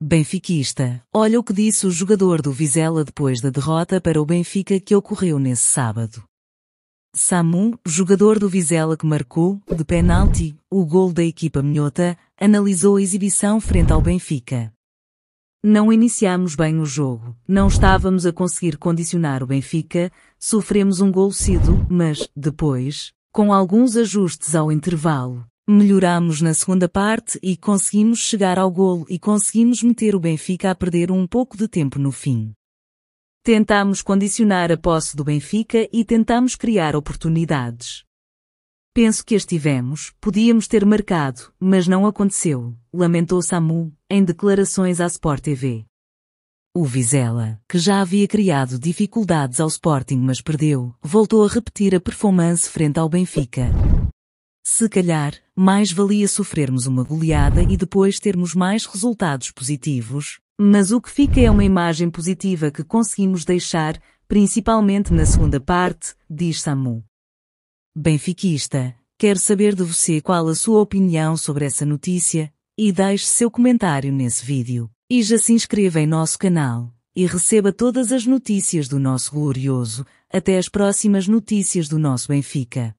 Benfiquista. Olha o que disse o jogador do Vizela depois da derrota para o Benfica que ocorreu nesse sábado. Samu, jogador do Vizela que marcou, de penalti, o gol da equipa minhota, analisou a exibição frente ao Benfica. Não iniciámos bem o jogo, não estávamos a conseguir condicionar o Benfica, sofremos um gol cedo, mas, depois, com alguns ajustes ao intervalo, melhoramos na segunda parte e conseguimos chegar ao golo e conseguimos meter o Benfica a perder um pouco de tempo no fim. Tentámos condicionar a posse do Benfica e tentámos criar oportunidades. Penso que as tivemos, podíamos ter marcado, mas não aconteceu, lamentou Samu, em declarações à Sport TV. O Vizela, que já havia criado dificuldades ao Sporting mas perdeu, voltou a repetir a performance frente ao Benfica. Se calhar, mais valia sofrermos uma goleada e depois termos mais resultados positivos, mas o que fica é uma imagem positiva que conseguimos deixar, principalmente na segunda parte, diz Samu. Benfiquista, quero saber de você qual a sua opinião sobre essa notícia e deixe seu comentário nesse vídeo. E já se inscreva em nosso canal e receba todas as notícias do nosso glorioso. Até as próximas notícias do nosso Benfica.